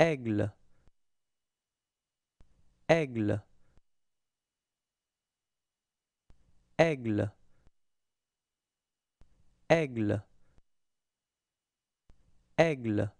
Aigle. Aigle. Aigle. Aigle. Aigle.